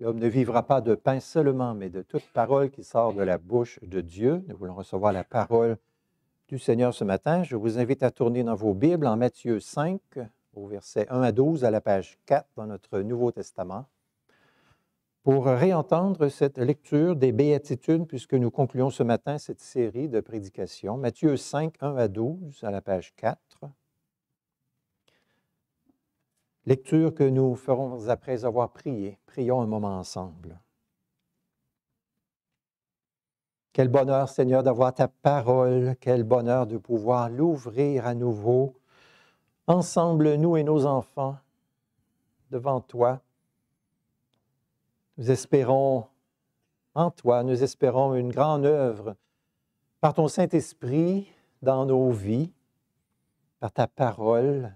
L'homme ne vivra pas de pain seulement, mais de toute parole qui sort de la bouche de Dieu. Nous voulons recevoir la parole du Seigneur ce matin. Je vous invite à tourner dans vos Bibles en Matthieu 5, au verset 1 à 12, à la page 4 dans notre Nouveau Testament, pour réentendre cette lecture des béatitudes, puisque nous concluons ce matin cette série de prédications. Matthieu 5, 1 à 12, à la page 4. Lecture que nous ferons après avoir prié. Prions un moment ensemble. Quel bonheur, Seigneur, d'avoir ta parole. Quel bonheur de pouvoir l'ouvrir à nouveau, ensemble, nous et nos enfants, devant toi. Nous espérons en toi, nous espérons une grande œuvre par ton Saint-Esprit dans nos vies, par ta parole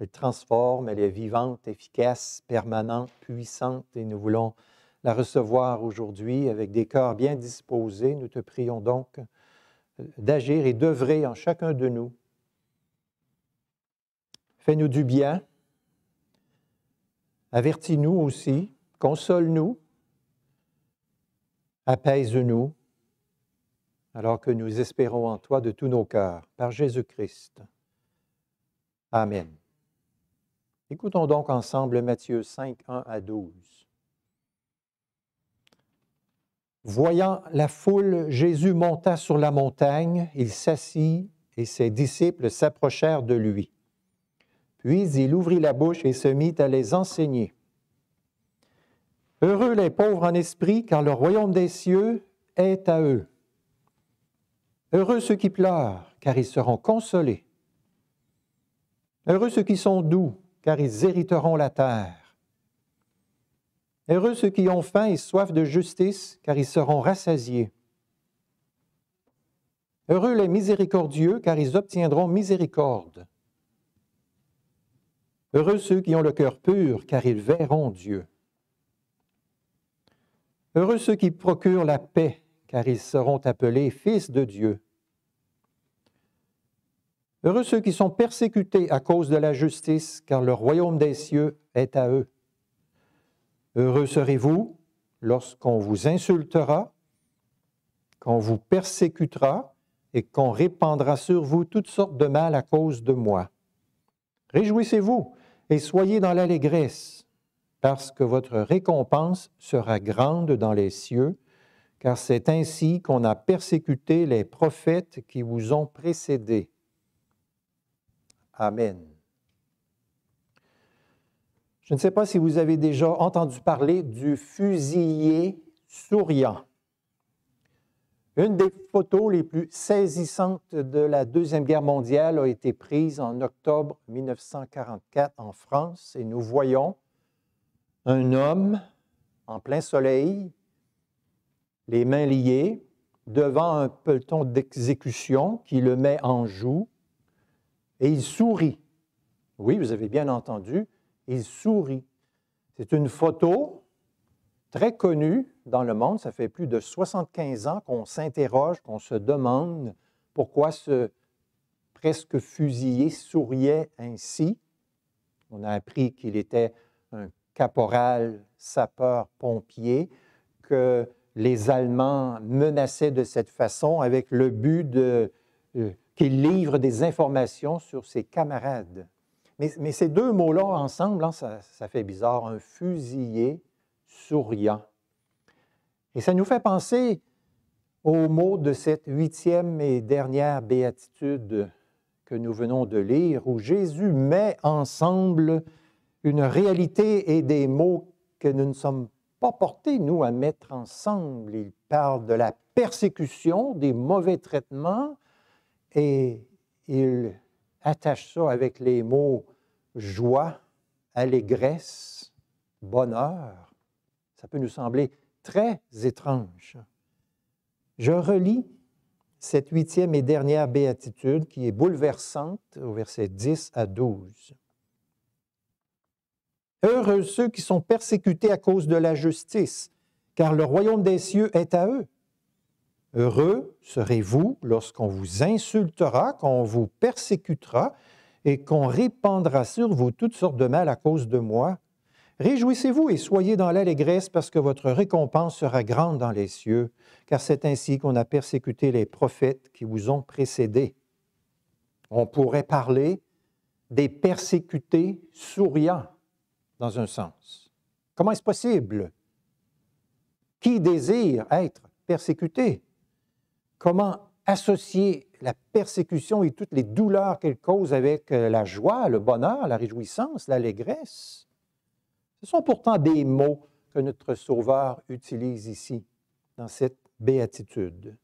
elle transforme, elle est vivante, efficace, permanente, puissante, et nous voulons la recevoir aujourd'hui avec des cœurs bien disposés. Nous te prions donc euh, d'agir et d'œuvrer en chacun de nous. Fais-nous du bien. Avertis-nous aussi. Console-nous. Apaise-nous. Alors que nous espérons en toi de tous nos cœurs, par Jésus-Christ. Amen. Écoutons donc ensemble Matthieu 5, 1 à 12. Voyant la foule, Jésus monta sur la montagne, il s'assit et ses disciples s'approchèrent de lui. Puis il ouvrit la bouche et se mit à les enseigner. Heureux les pauvres en esprit, car le royaume des cieux est à eux. Heureux ceux qui pleurent, car ils seront consolés. Heureux ceux qui sont doux, car ils hériteront la terre. Heureux ceux qui ont faim et soif de justice, car ils seront rassasiés. Heureux les miséricordieux, car ils obtiendront miséricorde. Heureux ceux qui ont le cœur pur, car ils verront Dieu. Heureux ceux qui procurent la paix, car ils seront appelés fils de Dieu. Heureux ceux qui sont persécutés à cause de la justice, car le royaume des cieux est à eux. Heureux serez-vous lorsqu'on vous insultera, qu'on vous persécutera et qu'on répandra sur vous toutes sortes de mal à cause de moi. Réjouissez-vous et soyez dans l'allégresse, parce que votre récompense sera grande dans les cieux, car c'est ainsi qu'on a persécuté les prophètes qui vous ont précédés. Amen. Je ne sais pas si vous avez déjà entendu parler du fusillé souriant. Une des photos les plus saisissantes de la Deuxième Guerre mondiale a été prise en octobre 1944 en France et nous voyons un homme en plein soleil, les mains liées, devant un peloton d'exécution qui le met en joue et il sourit. Oui, vous avez bien entendu, il sourit. C'est une photo très connue dans le monde. Ça fait plus de 75 ans qu'on s'interroge, qu'on se demande pourquoi ce presque fusillé souriait ainsi. On a appris qu'il était un caporal, sapeur, pompier, que les Allemands menaçaient de cette façon avec le but de euh, qui livre des informations sur ses camarades. Mais, ces deux mots-là ensemble, hein, ça, fait bizarre, un fusillé souriant. Et ça nous fait penser aux mots de cette huitième et dernière béatitude que nous venons de lire, où Jésus met ensemble une réalité et des mots que nous ne sommes pas portés, nous, à mettre ensemble. Il parle de la persécution, des mauvais traitements, et il attache ça avec les mots joie, allégresse, bonheur. Ça peut nous sembler très étrange. Je relis cette huitième et dernière béatitude qui est bouleversante au verset 10 à 12. Heureux ceux qui sont persécutés à cause de la justice, car le royaume des cieux est à eux. Heureux serez-vous lorsqu'on vous insultera, qu'on vous persécutera et qu'on répandra sur vous toutes sortes de mal à cause de moi. Réjouissez-vous et soyez dans l'allégresse parce que votre récompense sera grande dans les cieux, car c'est ainsi qu'on a persécuté les prophètes qui vous ont précédés. On pourrait parler des persécutés souriants, dans un sens. Comment est-ce possible? Qui désire être persécuté? comment associer la persécution et toutes les douleurs qu'elle cause avec euh, la joie, le bonheur, la réjouissance, l'allégresse. Ce sont pourtant des mots que notre Sauveur utilise ici, dans cette béatitude.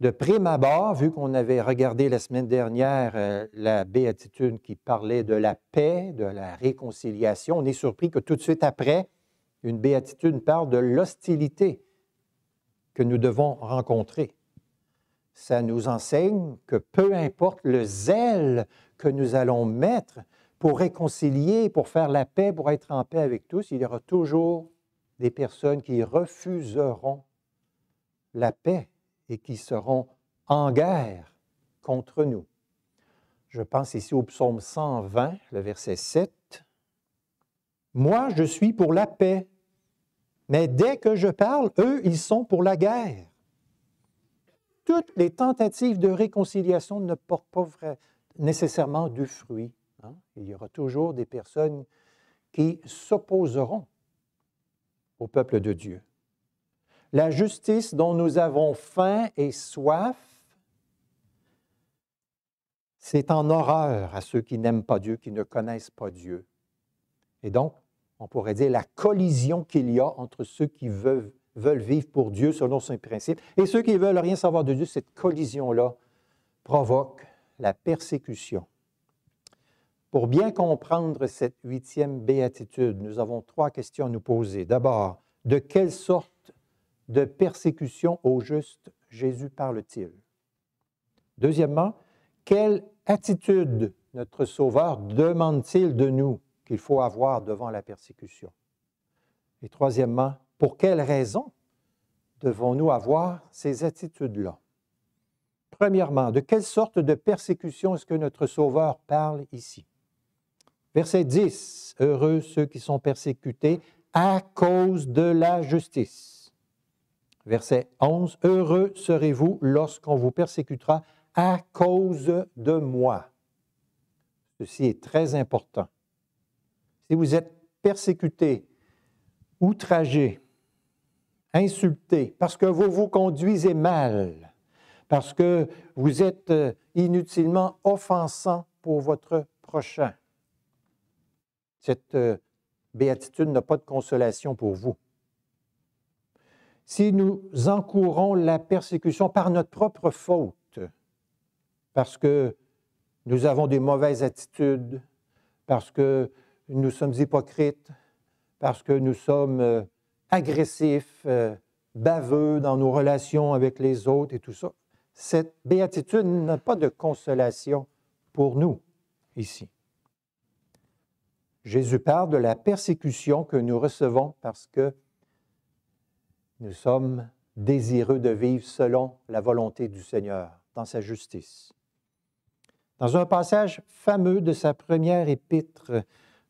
De prime abord, vu qu'on avait regardé la semaine dernière euh, la béatitude qui parlait de la paix, de la réconciliation, on est surpris que tout de suite après, une béatitude parle de l'hostilité que nous devons rencontrer. Ça nous enseigne que peu importe le zèle que nous allons mettre pour réconcilier, pour faire la paix, pour être en paix avec tous, il y aura toujours des personnes qui refuseront la paix et qui seront en guerre contre nous. Je pense ici au psaume 120, le verset 7. Moi, je suis pour la paix mais dès que je parle, eux, ils sont pour la guerre. Toutes les tentatives de réconciliation ne portent pas nécessairement du fruit. Hein. Il y aura toujours des personnes qui s'opposeront au peuple de Dieu. La justice dont nous avons faim et soif, c'est en horreur à ceux qui n'aiment pas Dieu, qui ne connaissent pas Dieu. Et donc, on pourrait dire, la collision qu'il y a entre ceux qui veulent, vivre pour Dieu selon ses principes et ceux qui veulent rien savoir de Dieu. Cette collision-là provoque la persécution. Pour bien comprendre cette huitième béatitude, nous avons trois questions à nous poser. D'abord, de quelle sorte de persécution au juste Jésus parle-t-il? Deuxièmement, quelle attitude notre Sauveur demande-t-il de nous? qu'il faut avoir devant la persécution? Et troisièmement, pour quelles raisons devons-nous avoir ces attitudes-là? Premièrement, de quelle sorte de persécution est-ce que notre Sauveur parle ici? Verset 10, Heureux ceux qui sont persécutés à cause de la justice. Verset 11, Heureux serez-vous lorsqu'on vous persécutera à cause de moi. Ceci est très important si vous êtes persécuté, outragé, insulté, parce que vous vous conduisez mal, parce que vous êtes euh, inutilement offensant pour votre prochain, cette euh, béatitude n'a pas de consolation pour vous. Si nous encourons la persécution par notre propre faute, parce que nous avons des mauvaises attitudes, parce que nous sommes hypocrites, parce que nous sommes euh, agressifs, euh, baveux dans nos relations avec les autres et tout ça. Cette béatitude n'a pas de consolation pour nous ici. Jésus parle de la persécution que nous recevons parce que nous sommes désireux de vivre selon la volonté du Seigneur, dans sa justice. Dans un passage fameux de sa première épître,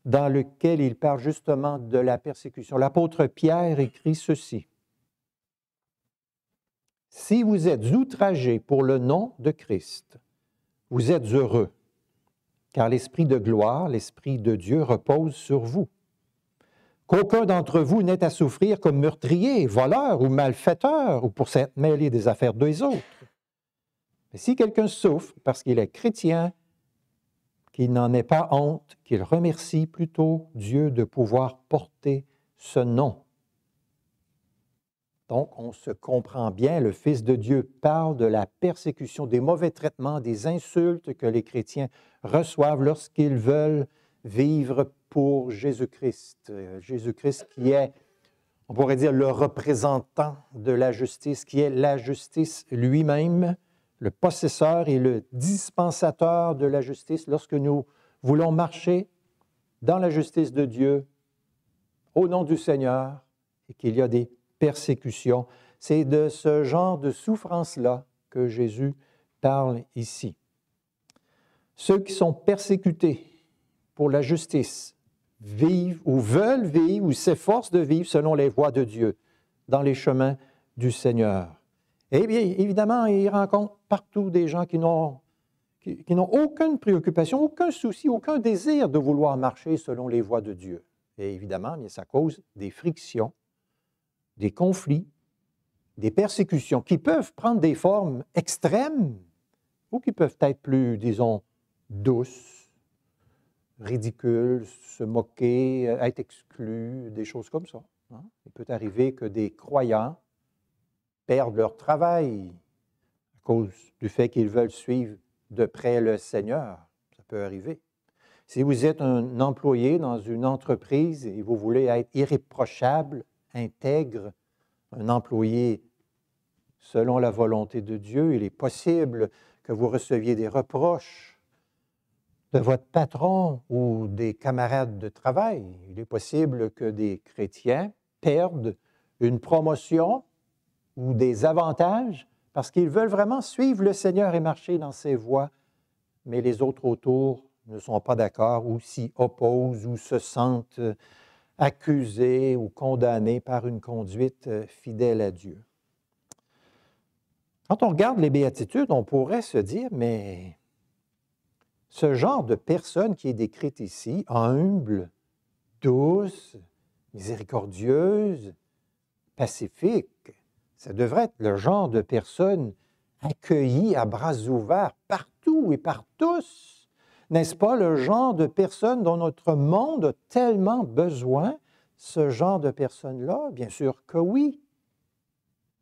dans lequel il parle justement de la persécution. L'apôtre Pierre écrit ceci. Si vous êtes outragés pour le nom de Christ, vous êtes heureux, car l'Esprit de gloire, l'Esprit de Dieu repose sur vous. Qu'aucun d'entre vous n'ait à souffrir comme meurtrier, voleur ou malfaiteur, ou pour s'être mêlé des affaires des autres. Mais si quelqu'un souffre parce qu'il est chrétien, qu'il n'en ait pas honte, qu'il remercie plutôt Dieu de pouvoir porter ce nom. Donc, on se comprend bien, le Fils de Dieu parle de la persécution, des mauvais traitements, des insultes que les chrétiens reçoivent lorsqu'ils veulent vivre pour Jésus-Christ. Euh, Jésus-Christ qui est, on pourrait dire, le représentant de la justice, qui est la justice lui-même le possesseur et le dispensateur de la justice lorsque nous voulons marcher dans la justice de Dieu au nom du Seigneur et qu'il y a des persécutions. C'est de ce genre de souffrance-là que Jésus parle ici. Ceux qui sont persécutés pour la justice vivent ou veulent vivre ou s'efforcent de vivre selon les voies de Dieu, dans les chemins du Seigneur. Eh bien, évidemment, il rencontre partout des gens qui n'ont qui, n'ont aucune préoccupation, aucun souci, aucun désir de vouloir marcher selon les voies de Dieu. Et évidemment, bien, ça cause des frictions, des conflits, des persécutions qui peuvent prendre des formes extrêmes ou qui peuvent être plus, disons, douces, ridicules, se moquer, être exclus, des choses comme ça. Hein. Il peut arriver que des croyants perdent leur travail à cause du fait qu'ils veulent suivre de près le Seigneur. Ça peut arriver. Si vous êtes un employé dans une entreprise et vous voulez être irréprochable, intègre, un employé selon la volonté de Dieu, il est possible que vous receviez des reproches de votre patron ou des camarades de travail. Il est possible que des chrétiens perdent une promotion ou des avantages parce qu'ils veulent vraiment suivre le Seigneur et marcher dans ses voies, mais les autres autour ne sont pas d'accord ou s'y opposent ou se sentent euh, accusés ou condamnés par une conduite euh, fidèle à Dieu. Quand on regarde les béatitudes, on pourrait se dire, mais ce genre de personne qui est décrite ici, humble, douce, miséricordieuse, pacifique, ça devrait être le genre de personne accueillie à bras ouverts partout et par tous. N'est-ce pas le genre de personne dont notre monde a tellement besoin, ce genre de personne-là? Bien sûr que oui.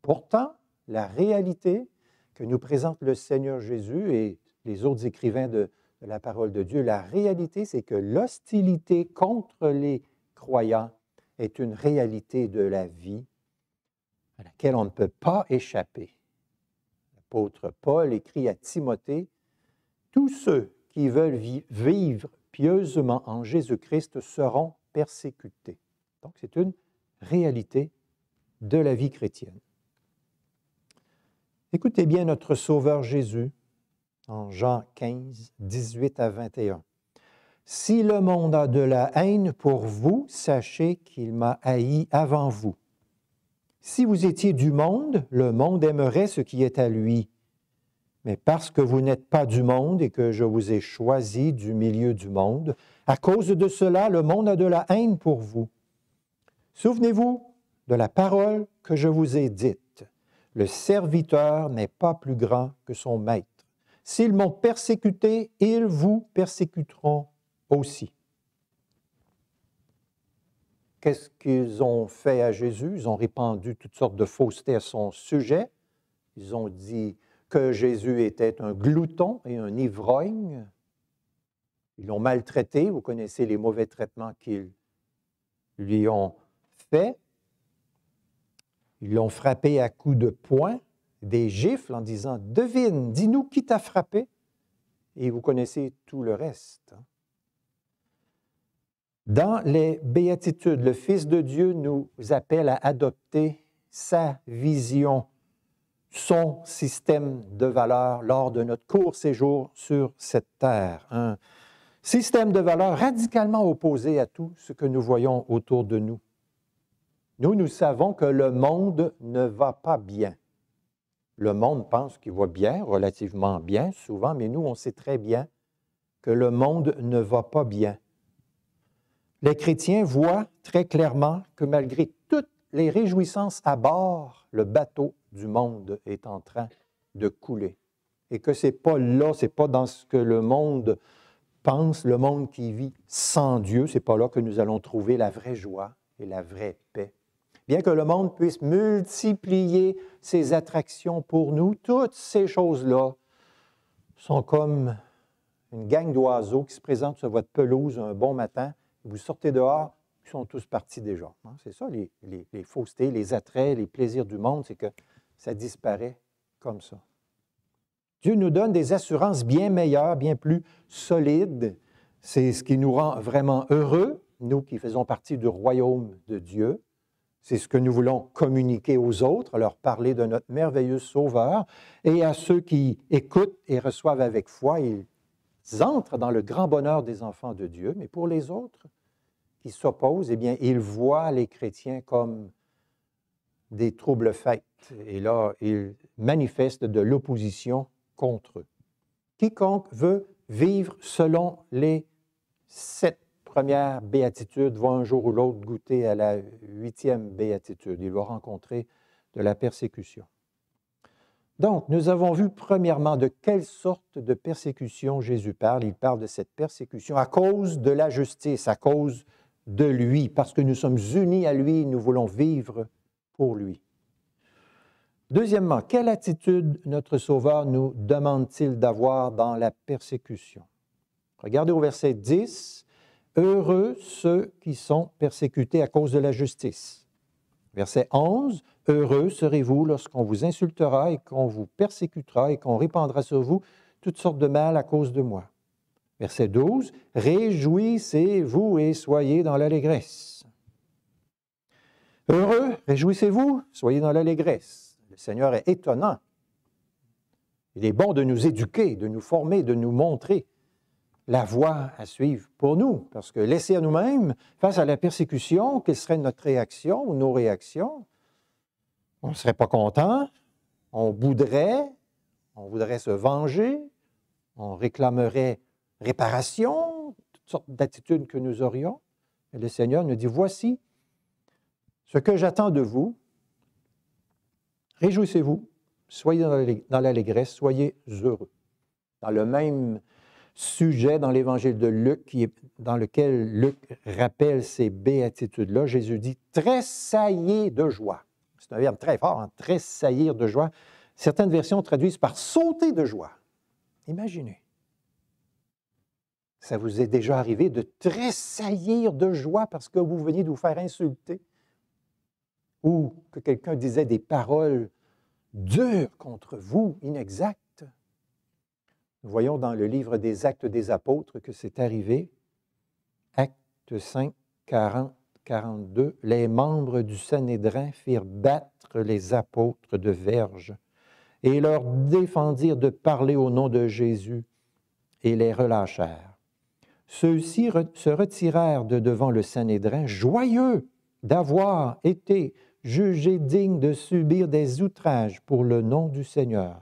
Pourtant, la réalité que nous présente le Seigneur Jésus et les autres écrivains de, la parole de Dieu, la réalité, c'est que l'hostilité contre les croyants est une réalité de la vie à laquelle on ne peut pas échapper. L'apôtre Paul écrit à Timothée, Tous ceux qui veulent vivre pieusement en Jésus-Christ seront persécutés. Donc c'est une réalité de la vie chrétienne. Écoutez bien notre Sauveur Jésus en Jean 15, 18 à 21. Si le monde a de la haine pour vous, sachez qu'il m'a haï avant vous. Si vous étiez du monde, le monde aimerait ce qui est à lui. Mais parce que vous n'êtes pas du monde et que je vous ai choisi du milieu du monde, à cause de cela, le monde a de la haine pour vous. Souvenez-vous de la parole que je vous ai dite. Le serviteur n'est pas plus grand que son maître. S'ils m'ont persécuté, ils vous persécuteront aussi. Qu'est-ce qu'ils ont fait à Jésus? Ils ont répandu toutes sortes de faussetés à son sujet. Ils ont dit que Jésus était un glouton et un ivrogne. Ils l'ont maltraité. Vous connaissez les mauvais traitements qu'ils lui ont faits. Ils l'ont frappé à coups de poing, des gifles, en disant Devine, dis-nous qui t'a frappé. Et vous connaissez tout le reste. Hein. Dans les béatitudes, le Fils de Dieu nous appelle à adopter sa vision, son système de valeurs lors de notre court séjour sur cette terre. Un système de valeurs radicalement opposé à tout ce que nous voyons autour de nous. Nous, nous savons que le monde ne va pas bien. Le monde pense qu'il va bien, relativement bien souvent, mais nous, on sait très bien que le monde ne va pas bien les chrétiens voient très clairement que malgré toutes les réjouissances à bord, le bateau du monde est en train de couler. Et que ce n'est pas là, ce n'est pas dans ce que le monde pense, le monde qui vit sans Dieu, ce n'est pas là que nous allons trouver la vraie joie et la vraie paix. Bien que le monde puisse multiplier ses attractions pour nous, toutes ces choses-là sont comme une gang d'oiseaux qui se présentent sur votre pelouse un bon matin vous sortez dehors, ils sont tous partis déjà. Hein, c'est ça, les, faussetés, les attraits, les plaisirs du monde, c'est que ça disparaît comme ça. Dieu nous donne des assurances bien meilleures, bien plus solides. C'est ce qui nous rend vraiment heureux, nous qui faisons partie du royaume de Dieu. C'est ce que nous voulons communiquer aux autres, leur parler de notre merveilleux Sauveur. Et à ceux qui écoutent et reçoivent avec foi, ils entrent dans le grand bonheur des enfants de Dieu, mais pour les autres qui s'opposent, eh bien, ils voient les chrétiens comme des troubles faits. Et là, ils manifestent de l'opposition contre eux. Quiconque veut vivre selon les sept premières béatitudes va un jour ou l'autre goûter à la huitième béatitude. Il va rencontrer de la persécution. Donc, nous avons vu premièrement de quelle sorte de persécution Jésus parle. Il parle de cette persécution à cause de la justice, à cause de lui, parce que nous sommes unis à lui, nous voulons vivre pour lui. Deuxièmement, quelle attitude notre Sauveur nous demande-t-il d'avoir dans la persécution? Regardez au verset 10, Heureux ceux qui sont persécutés à cause de la justice. Verset 11, Heureux serez-vous lorsqu'on vous insultera et qu'on vous persécutera et qu'on répandra sur vous toutes sortes de mal à cause de moi. Verset 12, Réjouissez-vous et soyez dans l'allégresse. Heureux, réjouissez-vous, soyez dans l'allégresse. Le Seigneur est étonnant. Il est bon de nous éduquer, de nous former, de nous montrer la voie à suivre pour nous, parce que laisser à nous-mêmes, face à la persécution, quelle serait notre réaction ou nos réactions, on ne serait pas content, on boudrait on voudrait se venger, on réclamerait réparation, toutes sortes d'attitudes que nous aurions. Et le Seigneur nous dit, voici ce que j'attends de vous. Réjouissez-vous, soyez dans l'allégresse, soyez heureux. Dans le même sujet dans l'évangile de Luc, qui est, dans lequel Luc rappelle ces béatitudes-là, Jésus dit, tressaillez de joie c'est un verbe très fort, hein, tressaillir de joie. Certaines versions traduisent par sauter de joie. Imaginez. Ça vous est déjà arrivé de tressaillir de joie parce que vous veniez de vous faire insulter ou que quelqu'un disait des paroles dures contre vous, inexactes. Nous voyons dans le livre des Actes des Apôtres que c'est arrivé. Acte 5, 40 les membres du Sanhédrin firent battre les apôtres de Verge et leur défendirent de parler au nom de Jésus et les relâchèrent. Ceux-ci se retirèrent de devant le Sanhédrin, joyeux d'avoir été jugés dignes de subir des outrages pour le nom du Seigneur.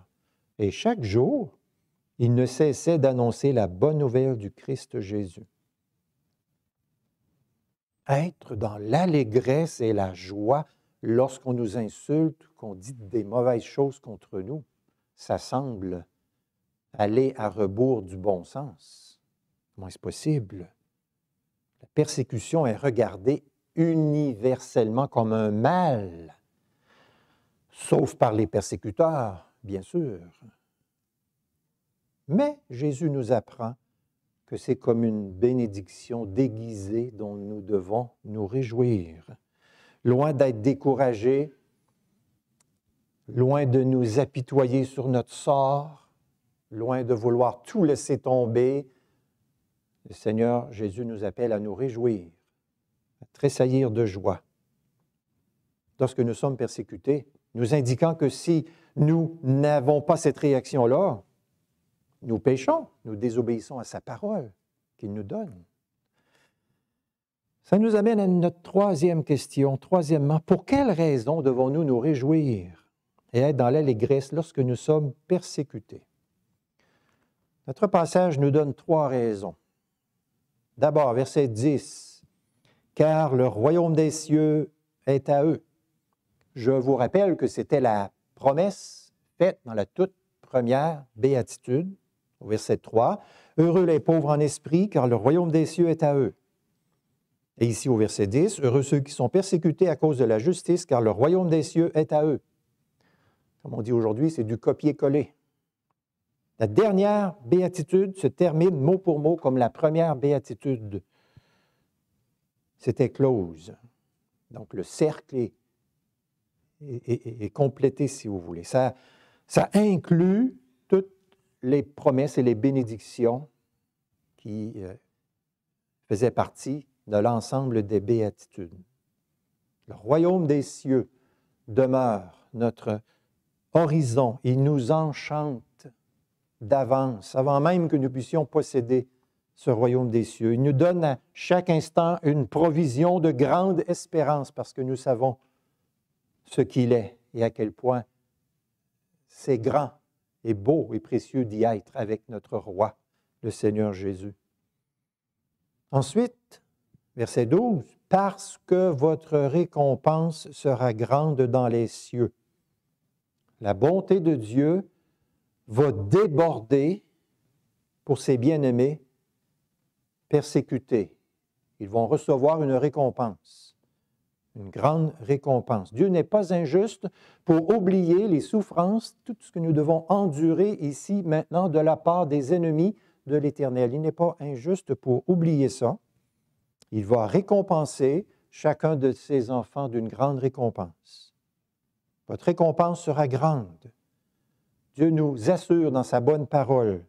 Et chaque jour, ils ne cessaient d'annoncer la bonne nouvelle du Christ Jésus être dans l'allégresse et la joie lorsqu'on nous insulte, qu'on dit des mauvaises choses contre nous. Ça semble aller à rebours du bon sens. Comment est-ce possible? La persécution est regardée universellement comme un mal, sauf par les persécuteurs, bien sûr. Mais Jésus nous apprend que c'est comme une bénédiction déguisée dont nous devons nous réjouir. Loin d'être découragés, loin de nous apitoyer sur notre sort, loin de vouloir tout laisser tomber, le Seigneur Jésus nous appelle à nous réjouir, à tressaillir de joie. Lorsque nous sommes persécutés, nous indiquant que si nous n'avons pas cette réaction-là, nous péchons, nous désobéissons à sa parole qu'il nous donne. Ça nous amène à notre troisième question. Troisièmement, pour quelles raisons devons-nous nous réjouir et être dans l'allégresse lorsque nous sommes persécutés? Notre passage nous donne trois raisons. D'abord, verset 10, car le royaume des cieux est à eux. Je vous rappelle que c'était la promesse faite dans la toute première béatitude au verset 3, Heureux les pauvres en esprit, car le royaume des cieux est à eux. Et ici au verset 10, Heureux ceux qui sont persécutés à cause de la justice, car le royaume des cieux est à eux. Comme on dit aujourd'hui, c'est du copier-coller. La dernière béatitude se termine mot pour mot comme la première béatitude. C'était close. Donc le cercle est, complété, si vous voulez. Ça, ça inclut les promesses et les bénédictions qui euh, faisaient partie de l'ensemble des béatitudes. Le royaume des cieux demeure notre horizon. Il nous enchante d'avance, avant même que nous puissions posséder ce royaume des cieux. Il nous donne à chaque instant une provision de grande espérance parce que nous savons ce qu'il est et à quel point c'est grand est beau et précieux d'y être avec notre roi, le Seigneur Jésus. Ensuite, verset 12, parce que votre récompense sera grande dans les cieux. La bonté de Dieu va déborder pour ses bien-aimés persécutés. Ils vont recevoir une récompense une grande récompense. Dieu n'est pas injuste pour oublier les souffrances, tout ce que nous devons endurer ici maintenant de la part des ennemis de l'Éternel. Il n'est pas injuste pour oublier ça. Il va récompenser chacun de ses enfants d'une grande récompense. Votre récompense sera grande. Dieu nous assure dans sa bonne parole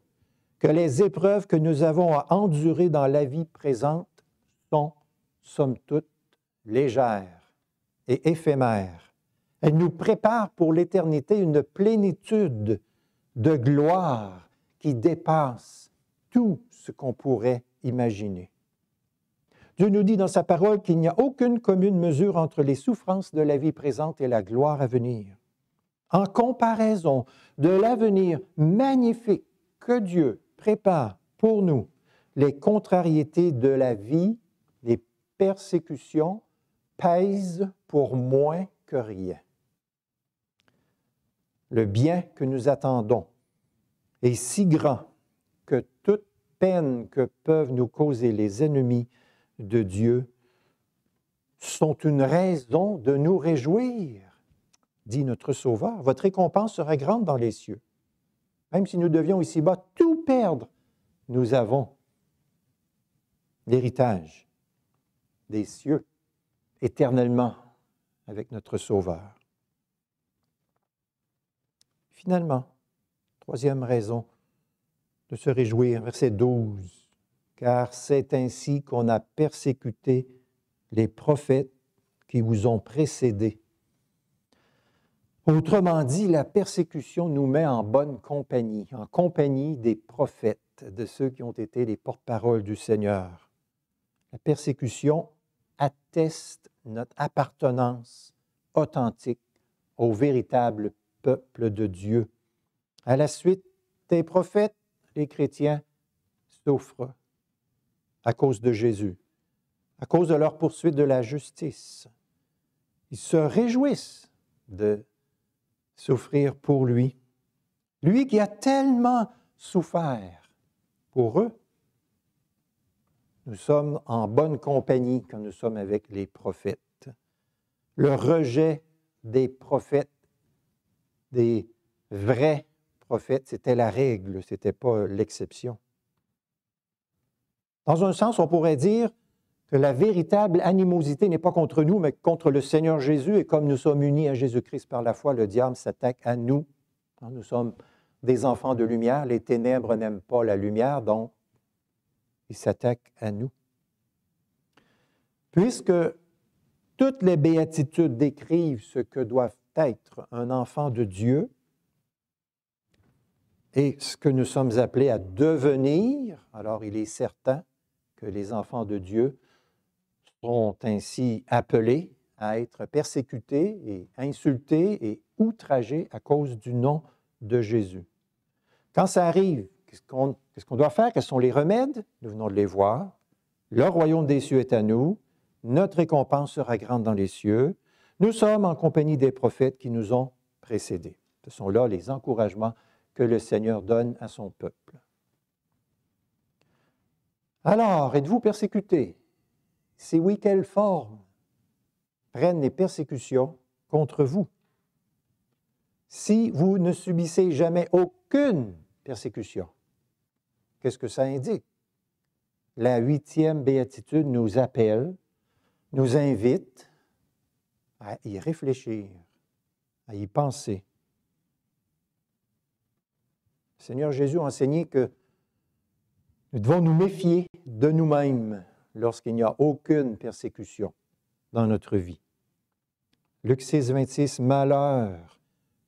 que les épreuves que nous avons à endurer dans la vie présente sont, somme toute, légères et éphémère. Elle nous prépare pour l'éternité une plénitude de gloire qui dépasse tout ce qu'on pourrait imaginer. Dieu nous dit dans sa parole qu'il n'y a aucune commune mesure entre les souffrances de la vie présente et la gloire à venir. En comparaison de l'avenir magnifique que Dieu prépare pour nous, les contrariétés de la vie, les persécutions, pèse pour moins que rien. Le bien que nous attendons est si grand que toute peine que peuvent nous causer les ennemis de Dieu sont une raison de nous réjouir, dit notre Sauveur. Votre récompense sera grande dans les cieux. Même si nous devions ici-bas tout perdre, nous avons l'héritage des cieux éternellement avec notre Sauveur. Finalement, troisième raison de se réjouir, verset 12, car c'est ainsi qu'on a persécuté les prophètes qui vous ont précédés. Autrement dit, la persécution nous met en bonne compagnie, en compagnie des prophètes, de ceux qui ont été les porte-paroles du Seigneur. La persécution atteste notre appartenance authentique au véritable peuple de Dieu. À la suite des prophètes, les chrétiens souffrent à cause de Jésus, à cause de leur poursuite de la justice. Ils se réjouissent de souffrir pour lui. Lui qui a tellement souffert pour eux, nous sommes en bonne compagnie quand nous sommes avec les prophètes. Le rejet des prophètes, des vrais prophètes, c'était la règle, ce n'était pas l'exception. Dans un sens, on pourrait dire que la véritable animosité n'est pas contre nous, mais contre le Seigneur Jésus. Et comme nous sommes unis à Jésus-Christ par la foi, le diable s'attaque à nous. Nous sommes des enfants de lumière. Les ténèbres n'aiment pas la lumière, donc il s'attaque à nous. Puisque toutes les béatitudes décrivent ce que doivent être un enfant de Dieu et ce que nous sommes appelés à devenir, alors il est certain que les enfants de Dieu sont ainsi appelés à être persécutés et insultés et outragés à cause du nom de Jésus. Quand ça arrive, Qu'est-ce qu'on doit faire? Quels sont les remèdes? Nous venons de les voir. Le royaume des cieux est à nous. Notre récompense sera grande dans les cieux. Nous sommes en compagnie des prophètes qui nous ont précédés. Ce sont là les encouragements que le Seigneur donne à son peuple. Alors, êtes-vous persécutés? Si oui, quelle forme prennent les persécutions contre vous? Si vous ne subissez jamais aucune persécution, Qu'est-ce que ça indique? La huitième béatitude nous appelle, nous invite à y réfléchir, à y penser. Le Seigneur Jésus a enseigné que nous devons nous méfier de nous-mêmes lorsqu'il n'y a aucune persécution dans notre vie. Luc 6, 26, Malheur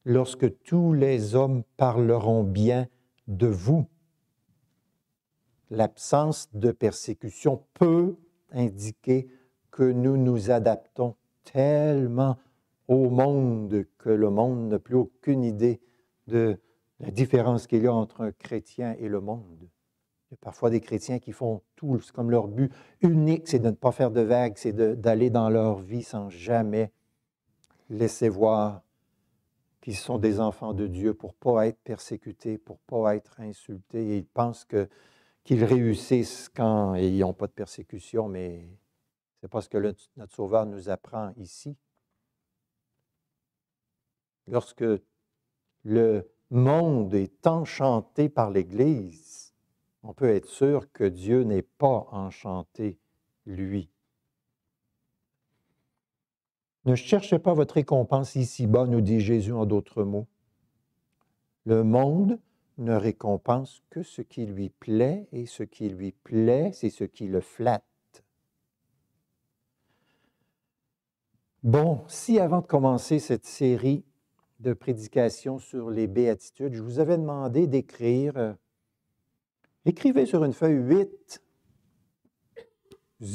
lorsque tous les hommes parleront bien de vous l'absence de persécution peut indiquer que nous nous adaptons tellement au monde que le monde n'a plus aucune idée de la différence qu'il y a entre un chrétien et le monde. Il y a parfois des chrétiens qui font tout, c'est comme leur but unique, c'est de ne pas faire de vagues, c'est d'aller dans leur vie sans jamais laisser voir qu'ils sont des enfants de Dieu pour pas être persécutés, pour pas être insultés. Et ils pensent que qu'ils réussissent quand ils n'ont pas de persécution, mais c'est pas ce que notre Sauveur nous apprend ici. Lorsque le monde est enchanté par l'Église, on peut être sûr que Dieu n'est pas enchanté, lui. Ne cherchez pas votre récompense ici-bas, nous dit Jésus en d'autres mots. Le monde ne récompense que ce qui lui plaît, et ce qui lui plaît, c'est ce qui le flatte. Bon, si avant de commencer cette série de prédications sur les béatitudes, je vous avais demandé d'écrire, euh, écrivez sur une feuille huit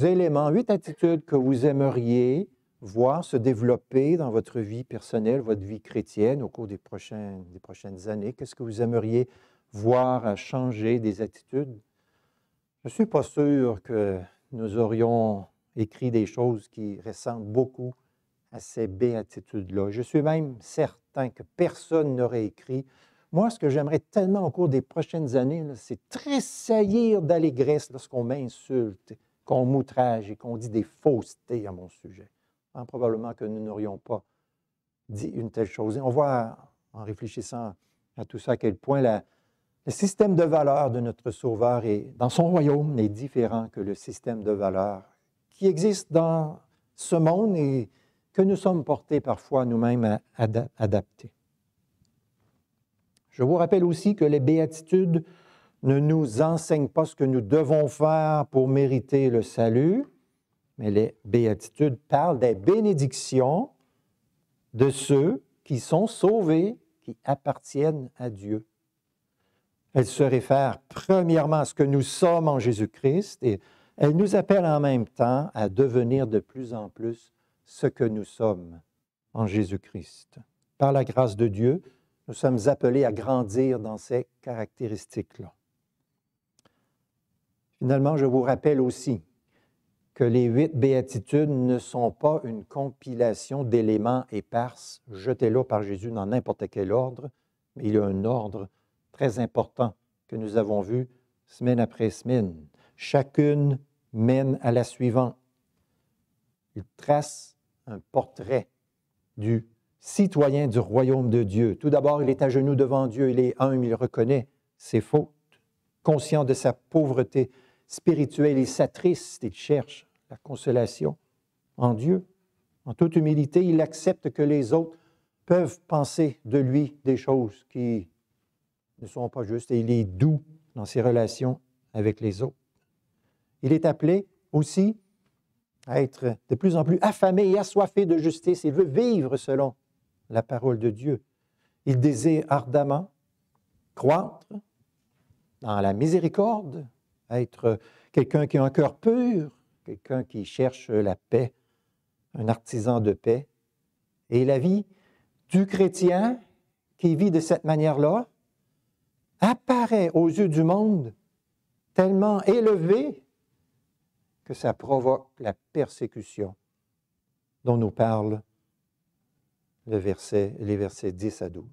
éléments, huit attitudes que vous aimeriez voir se développer dans votre vie personnelle, votre vie chrétienne au cours des prochaines, des prochaines années? Qu'est-ce que vous aimeriez voir changer des attitudes? Je ne suis pas sûr que nous aurions écrit des choses qui ressemblent beaucoup à ces béatitudes-là. Je suis même certain que personne n'aurait écrit. Moi, ce que j'aimerais tellement au cours des prochaines années, c'est tressaillir d'allégresse lorsqu'on m'insulte, qu'on m'outrage et qu'on dit des faussetés à mon sujet. Hein, probablement que nous n'aurions pas dit une telle chose. Et on voit, en réfléchissant à tout ça, à quel point le système de valeur de notre Sauveur est, dans son royaume est différent que le système de valeur qui existe dans ce monde et que nous sommes portés parfois nous-mêmes à adapter. Je vous rappelle aussi que les béatitudes ne nous enseignent pas ce que nous devons faire pour mériter le salut, mais les béatitudes parlent des bénédictions de ceux qui sont sauvés, qui appartiennent à Dieu. Elles se réfèrent premièrement à ce que nous sommes en Jésus-Christ et elles nous appellent en même temps à devenir de plus en plus ce que nous sommes en Jésus-Christ. Par la grâce de Dieu, nous sommes appelés à grandir dans ces caractéristiques-là. Finalement, je vous rappelle aussi que les huit béatitudes ne sont pas une compilation d'éléments éparses jetés là par Jésus dans n'importe quel ordre, mais il y a un ordre très important que nous avons vu semaine après semaine. Chacune mène à la suivante. Il trace un portrait du citoyen du royaume de Dieu. Tout d'abord, il est à genoux devant Dieu, il est humble, il reconnaît ses fautes, conscient de sa pauvreté spirituelle, il s'attriste, il cherche la consolation en Dieu. En toute humilité, il accepte que les autres peuvent penser de lui des choses qui ne sont pas justes et il est doux dans ses relations avec les autres. Il est appelé aussi à être de plus en plus affamé et assoiffé de justice. Il veut vivre selon la parole de Dieu. Il désire ardemment croître dans la miséricorde, être quelqu'un qui a un cœur pur, quelqu'un qui cherche la paix, un artisan de paix. Et la vie du chrétien qui vit de cette manière-là apparaît aux yeux du monde tellement élevée que ça provoque la persécution dont nous parle le verset, les versets 10 à 12.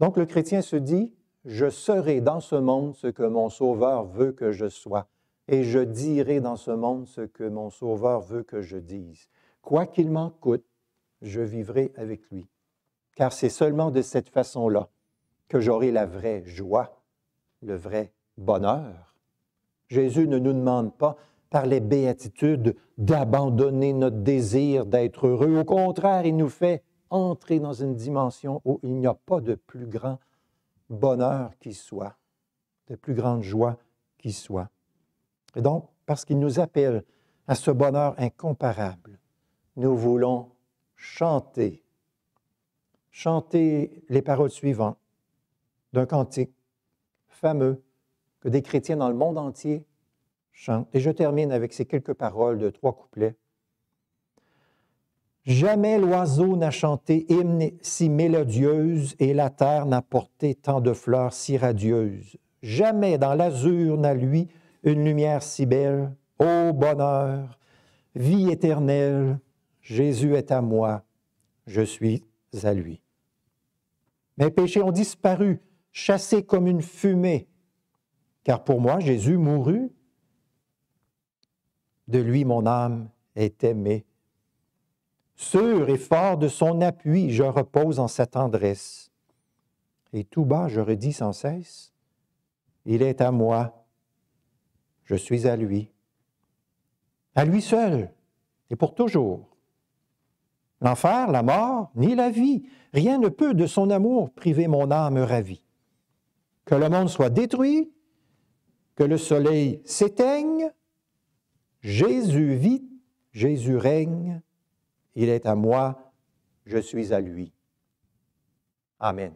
Donc le chrétien se dit, je serai dans ce monde ce que mon Sauveur veut que je sois et je dirai dans ce monde ce que mon Sauveur veut que je dise. Quoi qu'il m'en coûte, je vivrai avec lui. Car c'est seulement de cette façon-là que j'aurai la vraie joie, le vrai bonheur. Jésus ne nous demande pas, par les béatitudes, d'abandonner notre désir d'être heureux. Au contraire, il nous fait entrer dans une dimension où il n'y a pas de plus grand bonheur qui soit, de plus grande joie qui soit. Et donc, parce qu'il nous appelle à ce bonheur incomparable, nous voulons chanter, chanter les paroles suivantes d'un cantique fameux que des chrétiens dans le monde entier chantent. Et je termine avec ces quelques paroles de trois couplets. Jamais l'oiseau n'a chanté hymne si mélodieuse et la terre n'a porté tant de fleurs si radieuses. Jamais dans l'azur n'a lui une lumière si belle, ô bonheur, vie éternelle, Jésus est à moi, je suis à lui. Mes péchés ont disparu, chassés comme une fumée, car pour moi Jésus mourut. De lui mon âme est aimée. Sûr et fort de son appui, je repose en sa tendresse. Et tout bas, je redis sans cesse, Il est à moi, je suis à lui. À lui seul, et pour toujours. L'enfer, la mort, ni la vie, rien ne peut de son amour priver mon âme ravie. Que le monde soit détruit, que le soleil s'éteigne, Jésus vit, Jésus règne, il est à moi, je suis à lui. Amen.